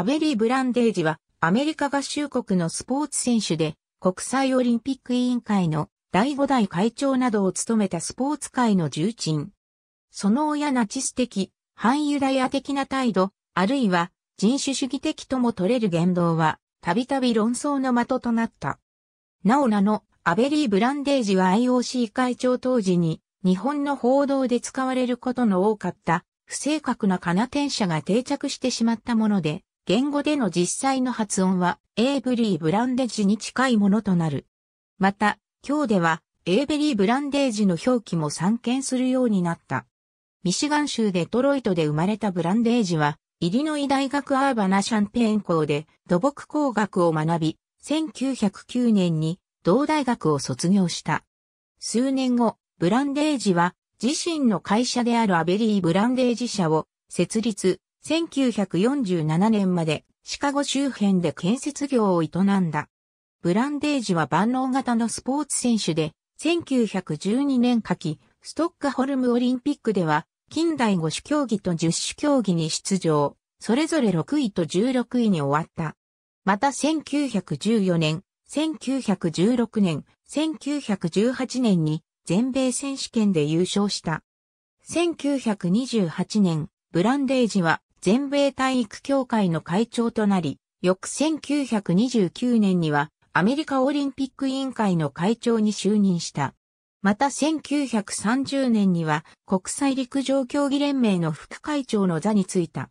アベリー・ブランデージはアメリカ合衆国のスポーツ選手で国際オリンピック委員会の第5代会長などを務めたスポーツ界の重鎮。その親ナチス的、反ユダヤ的な態度、あるいは人種主義的とも取れる言動は、たびたび論争の的となった。なお名の、アベリー・ブランデージは IOC 会長当時に、日本の報道で使われることの多かった、不正確なカナ転写が定着してしまったもので、言語での実際の発音は、エーブリー・ブランデージに近いものとなる。また、今日では、エーベリー・ブランデージの表記も散見するようになった。ミシガン州デトロイトで生まれたブランデージは、イリノイ大学アーバナシャンペーン校で土木工学を学び、1909年に同大学を卒業した。数年後、ブランデージは自身の会社であるアベリー・ブランデージ社を設立、1947年までシカゴ周辺で建設業を営んだ。ブランデージは万能型のスポーツ選手で、1912年夏季、ストックホルムオリンピックでは、近代五種競技と十種競技に出場、それぞれ6位と16位に終わった。また1914年、1916年、1918年に全米選手権で優勝した。1928年、ブランデージは全米体育協会の会長となり、翌1929年にはアメリカオリンピック委員会の会長に就任した。また1930年には国際陸上競技連盟の副会長の座に就いた。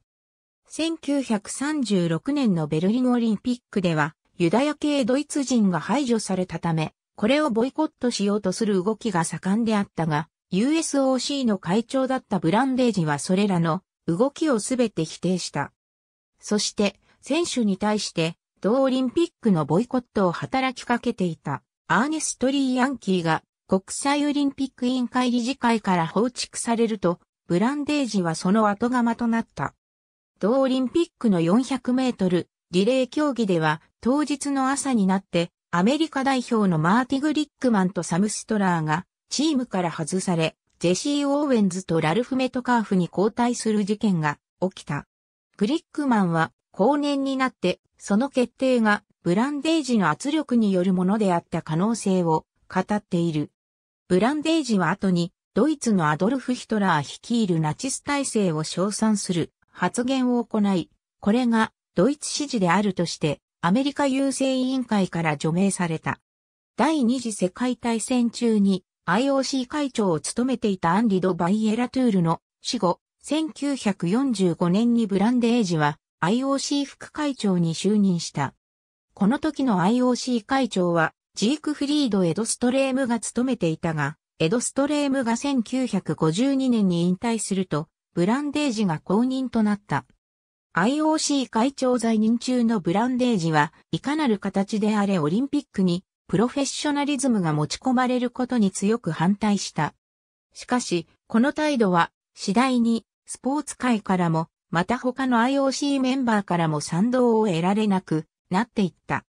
1936年のベルリンオリンピックではユダヤ系ドイツ人が排除されたため、これをボイコットしようとする動きが盛んであったが、USOC の会長だったブランデージはそれらの動きをすべて否定した。そして、選手に対して、同オリンピックのボイコットを働きかけていた、アーネストリー・ヤンキーが、国際オリンピック委員会理事会から放逐されると、ブランデージはその後釜となった。同オリンピックの400メートルリレー競技では当日の朝になってアメリカ代表のマーティグ・リックマンとサムストラーがチームから外されジェシー・オーウェンズとラルフ・メトカーフに交代する事件が起きた。グリックマンは後年になってその決定がブランデージの圧力によるものであった可能性を語っている。ブランデージは後にドイツのアドルフ・ヒトラー率いるナチス体制を称賛する発言を行い、これがドイツ支持であるとしてアメリカ郵政委員会から除名された。第二次世界大戦中に IOC 会長を務めていたアンリド・バイエラトゥールの死後、1945年にブランデージは IOC 副会長に就任した。この時の IOC 会長はジークフリード・エドストレームが務めていたが、エドストレームが1952年に引退すると、ブランデージが公認となった。IOC 会長在任中のブランデージは、いかなる形であれオリンピックにプロフェッショナリズムが持ち込まれることに強く反対した。しかし、この態度は次第にスポーツ界からも、また他の IOC メンバーからも賛同を得られなくなっていった。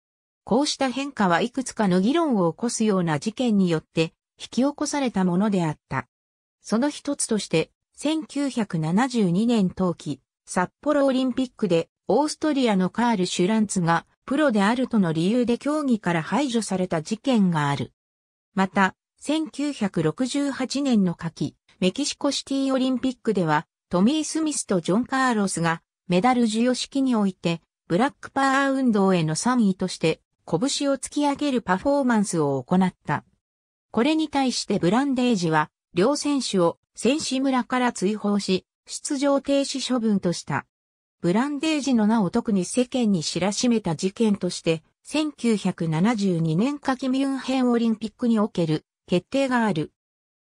こうした変化はいくつかの議論を起こすような事件によって引き起こされたものであった。その一つとして、1972年冬季、札幌オリンピックでオーストリアのカール・シュランツがプロであるとの理由で競技から排除された事件がある。また、1968年の夏季、メキシコシティオリンピックでは、トミー・スミスとジョン・カーロスが、メダル授与式において、ブラックパワー運動への賛意として、拳を突き上げるパフォーマンスを行った。これに対してブランデージは、両選手を選手村から追放し、出場停止処分とした。ブランデージの名を特に世間に知らしめた事件として、1972年夏季ミュンヘンオリンピックにおける決定がある。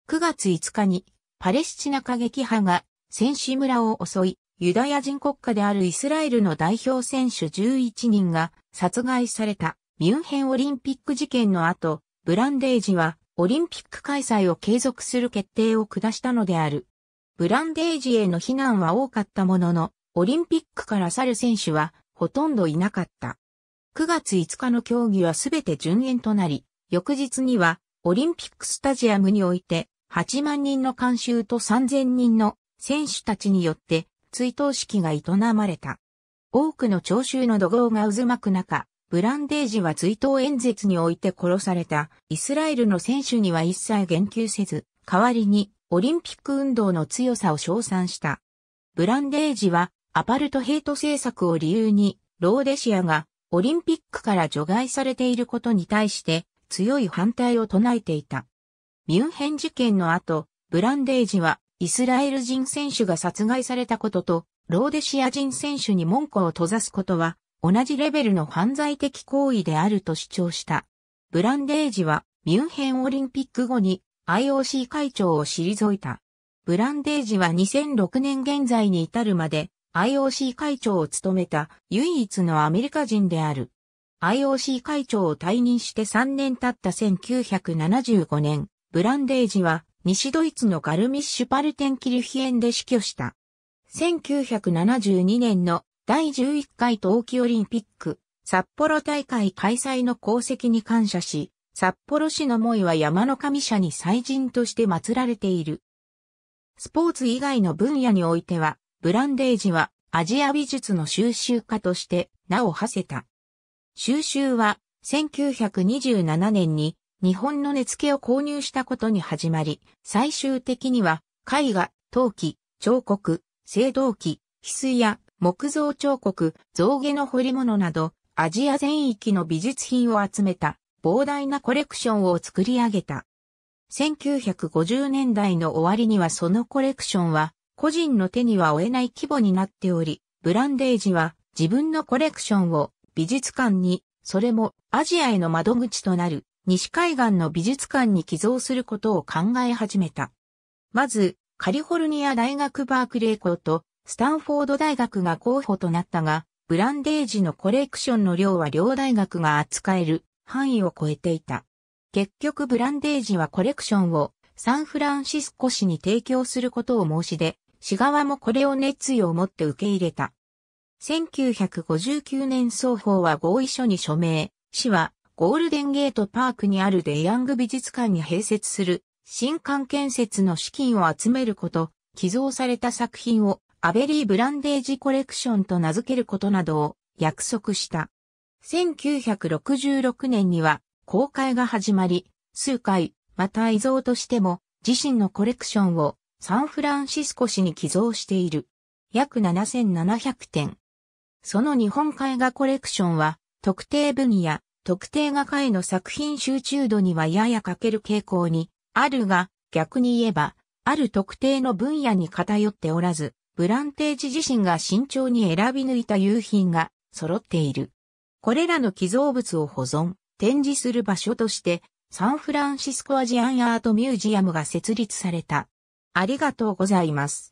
9月5日にパレスチナ過激派が選手村を襲い、ユダヤ人国家であるイスラエルの代表選手11人が殺害されたミュンヘンオリンピック事件の後、ブランデージはオリンピック開催を継続する決定を下したのである。ブランデージへの非難は多かったものの、オリンピックから去る選手はほとんどいなかった。9月5日の競技はすべて順延となり、翌日にはオリンピックスタジアムにおいて8万人の監修と3000人の選手たちによって追悼式が営まれた。多くの聴衆の怒号が渦巻く中、ブランデージは追悼演説において殺されたイスラエルの選手には一切言及せず、代わりにオリンピック運動の強さを称賛した。ブランデージはアパルトヘイト政策を理由に、ローデシアがオリンピックから除外されていることに対して強い反対を唱えていた。ミュンヘン事件の後、ブランデージはイスラエル人選手が殺害されたことと、ローデシア人選手に門戸を閉ざすことは、同じレベルの犯罪的行為であると主張した。ブランデージは、ミュンヘンオリンピック後に IOC 会長を退いた。ブランデージは2006年現在に至るまで、IOC 会長を務めた唯一のアメリカ人である。IOC 会長を退任して3年経った1975年、ブランデージは西ドイツのガルミッシュパルテンキルヒエンで死去した。1972年の第11回冬季オリンピック札幌大会開催の功績に感謝し、札幌市の萌は山の神社に祭神として祀られている。スポーツ以外の分野においては、ブランデージはアジア美術の収集家として名を馳せた。収集は1927年に日本の根付を購入したことに始まり、最終的には絵画、陶器、彫刻、青銅器、翡翠や木造彫刻、象牙の彫り物など、アジア全域の美術品を集めた膨大なコレクションを作り上げた。1950年代の終わりにはそのコレクションは個人の手には負えない規模になっており、ブランデージは自分のコレクションを美術館に、それもアジアへの窓口となる西海岸の美術館に寄贈することを考え始めた。まず、カリフォルニア大学バークレー校とスタンフォード大学が候補となったが、ブランデージのコレクションの量は両大学が扱える範囲を超えていた。結局ブランデージはコレクションをサンフランシスコ市に提供することを申し出、市側もこれを熱意を持って受け入れた。1959年双方は合意書に署名、市はゴールデンゲートパークにあるデイヤング美術館に併設する新館建設の資金を集めること、寄贈された作品をアベリー・ブランデージ・コレクションと名付けることなどを約束した。1966年には公開が始まり、数回、また遺贈としても自身のコレクションをサンフランシスコ市に寄贈している。約7700点。その日本絵画コレクションは、特定分野、特定画家への作品集中度にはやや欠ける傾向に、あるが、逆に言えば、ある特定の分野に偏っておらず、ブランテージ自身が慎重に選び抜いた遊品が揃っている。これらの寄贈物を保存、展示する場所として、サンフランシスコアジアンアートミュージアムが設立された。ありがとうございます。